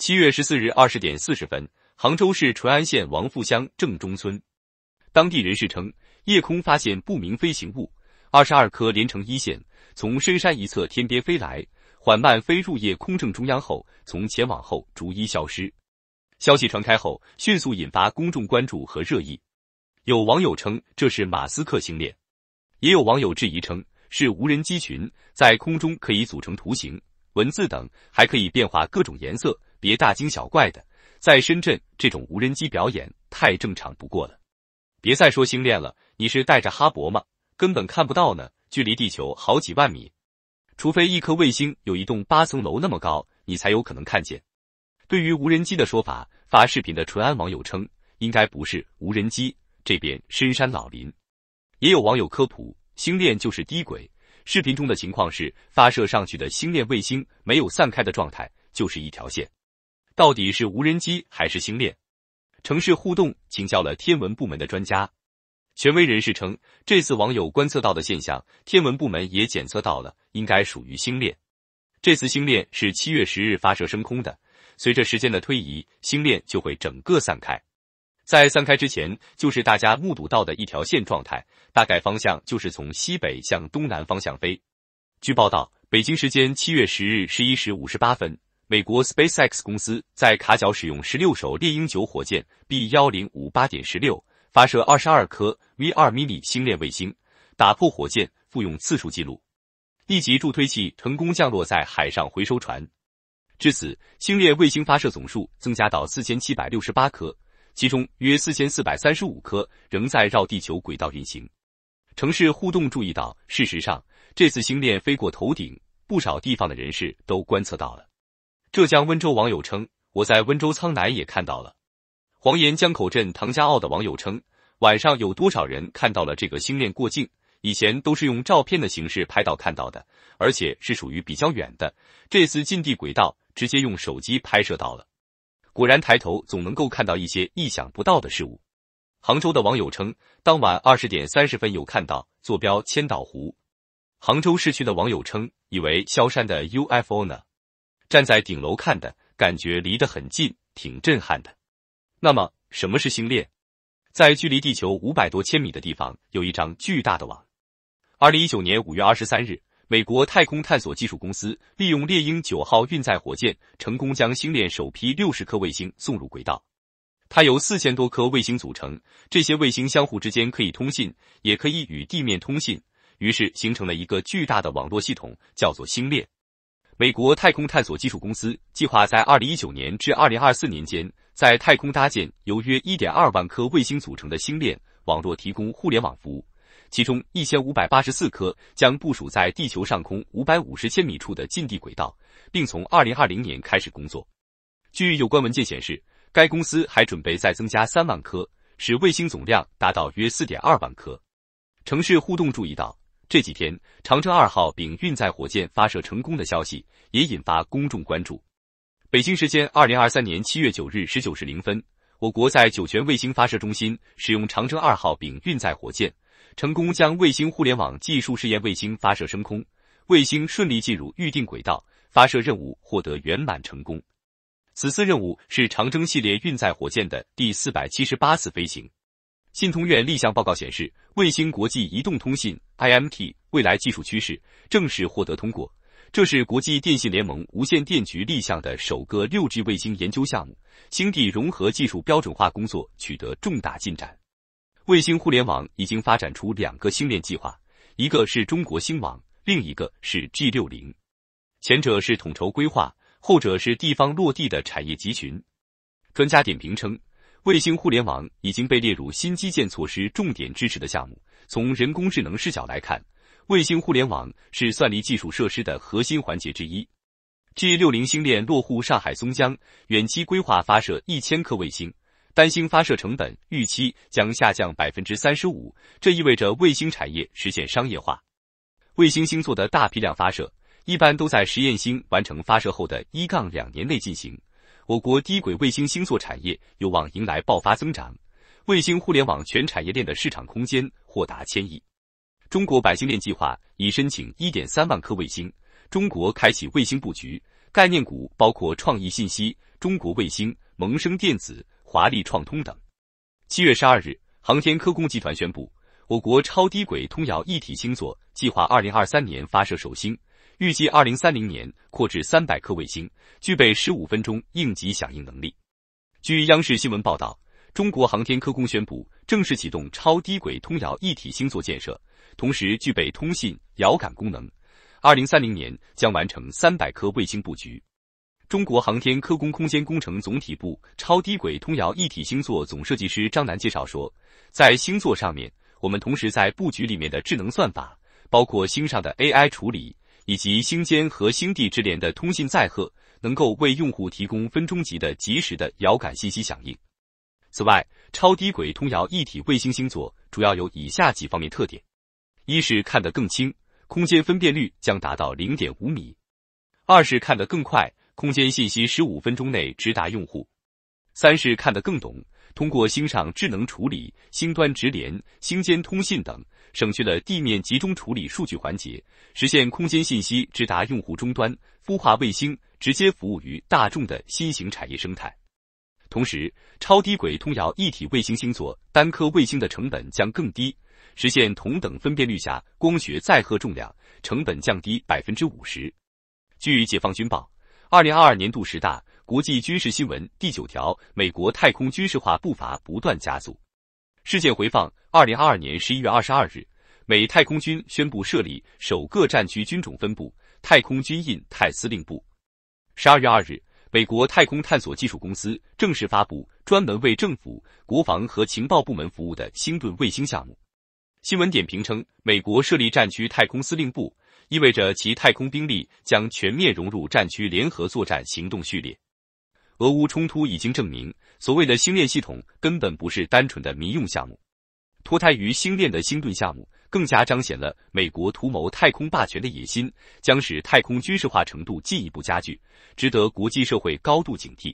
七月十四日二十点四十分，杭州市淳安县王富乡正中村，当地人士称，夜空发现不明飞行物，二十二颗连成一线，从深山一侧天边飞来，缓慢飞入夜空正中央后，从前往后逐一消失。消息传开后，迅速引发公众关注和热议。有网友称这是马斯克星链，也有网友质疑称是无人机群在空中可以组成图形、文字等，还可以变化各种颜色。别大惊小怪的，在深圳这种无人机表演太正常不过了。别再说星链了，你是带着哈勃吗？根本看不到呢，距离地球好几万米，除非一颗卫星有一栋八层楼那么高，你才有可能看见。对于无人机的说法，发视频的淳安网友称，应该不是无人机。这边深山老林，也有网友科普，星链就是低轨，视频中的情况是发射上去的星链卫星没有散开的状态，就是一条线。到底是无人机还是星链？城市互动请教了天文部门的专家，权威人士称，这次网友观测到的现象，天文部门也检测到了，应该属于星链。这次星链是七月十日发射升空的，随着时间的推移，星链就会整个散开，在散开之前，就是大家目睹到的一条线状态，大概方向就是从西北向东南方向飞。据报道，北京时间七月十日十一时五十八分。美国 SpaceX 公司在卡角使用十六手猎鹰九火箭 B 幺零五八点十六发射二十二颗 V 二 Mini 星链卫星，打破火箭复用次数记录。一级助推器成功降落在海上回收船。至此，星链卫星发射总数增加到四千七百六十八颗，其中约四千四百三十五颗仍在绕地球轨道运行。城市互动注意到，事实上，这次星链飞过头顶，不少地方的人士都观测到了。浙江温州网友称：“我在温州苍南也看到了。”黄岩江口镇唐家坳的网友称：“晚上有多少人看到了这个星链过境？以前都是用照片的形式拍到看到的，而且是属于比较远的。这次近地轨道直接用手机拍摄到了。”果然，抬头总能够看到一些意想不到的事物。杭州的网友称：“当晚二十点三十分有看到，坐标千岛湖。”杭州市区的网友称：“以为萧山的 UFO 呢。”站在顶楼看的感觉离得很近，挺震撼的。那么，什么是星链？在距离地球五百多千米的地方，有一张巨大的网。二零一九年五月二十三日，美国太空探索技术公司利用猎鹰九号运载火箭，成功将星链首批六十颗卫星送入轨道。它由四千多颗卫星组成，这些卫星相互之间可以通信，也可以与地面通信，于是形成了一个巨大的网络系统，叫做星链。美国太空探索技术公司计划在二零一九年至二零二四年间，在太空搭建由约一点二万颗卫星组成的星链网络，提供互联网服务。其中一千五百八十四颗将部署在地球上空五百五十千米处的近地轨道，并从二零二零年开始工作。据有关文件显示，该公司还准备再增加三万颗，使卫星总量达到约四点二万颗。城市互动注意到。这几天，长征二号丙运载火箭发射成功的消息也引发公众关注。北京时间二零二三年七月九日十九时零分，我国在酒泉卫星发射中心使用长征二号丙运载火箭，成功将卫星互联网技术试验卫星发射升空，卫星顺利进入预定轨道，发射任务获得圆满成功。此次任务是长征系列运载火箭的第四百七十八次飞行。信通院立项报告显示，卫星国际移动通信 （IMT） 未来技术趋势正式获得通过。这是国际电信联盟无线电局立项的首个六 G 卫星研究项目。星地融合技术标准化工作取得重大进展。卫星互联网已经发展出两个星链计划，一个是中国星网，另一个是 G 六零。前者是统筹规划，后者是地方落地的产业集群。专家点评称。卫星互联网已经被列入新基建措施重点支持的项目。从人工智能视角来看，卫星互联网是算力技术设施的核心环节之一。G 六零星链落户上海松江，远期规划发射一千颗卫星，单星发射成本预期将下降百分之三十五，这意味着卫星产业实现商业化。卫星星座的大批量发射，一般都在实验星完成发射后的一杠两年内进行。我国低轨卫星星座产业有望迎来爆发增长，卫星互联网全产业链的市场空间或达千亿。中国百星链计划已申请1.3万颗卫星，中国开启卫星布局。概念股包括创意信息、中国卫星、萌生电子、华丽创通等。七月十二日，航天科工集团宣布，我国超低轨通遥一体星座计划二零二三年发射首星。预计二零三零年扩至三百颗卫星，具备十五分钟应急响应能力。据央视新闻报道，中国航天科工宣布正式启动超低轨通遥一体星座建设，同时具备通信、遥感功能。二零三零年将完成三百颗卫星布局。中国航天科工空间工程总体部超低轨通遥一体星座总设计师张楠介绍说，在星座上面，我们同时在布局里面的智能算法，包括星上的 AI 处理。以及星间和星地直连的通信载荷，能够为用户提供分钟级的及时的遥感信息响应。此外，超低轨通遥一体卫星星座主要有以下几方面特点：一是看得更清，空间分辨率将达到零点五米；二是看得更快，空间信息十五分钟内直达用户；三是看得更懂，通过星上智能处理、星端直连、星间通信等。省去了地面集中处理数据环节，实现空间信息直达用户终端，孵化卫星直接服务于大众的新型产业生态。同时，超低轨通遥一体卫星星座单颗卫星的成本将更低，实现同等分辨率下光学载荷重量成本降低百分之五十。据解放军报，二零二二年度十大国际军事新闻第九条：美国太空军事化步伐不断加速。事件回放。二零二二年十一月二十二日，美太空军宣布设立首个战区军种分部——太空军印太司令部。十二月二日，美国太空探索技术公司正式发布专门为政府、国防和情报部门服务的星盾卫星项目。新闻点评称，美国设立战区太空司令部，意味着其太空兵力将全面融入战区联合作战行动序列。俄乌冲突已经证明，所谓的星链系统根本不是单纯的民用项目。脱胎于星链的星盾项目，更加彰显了美国图谋太空霸权的野心，将使太空军事化程度进一步加剧，值得国际社会高度警惕。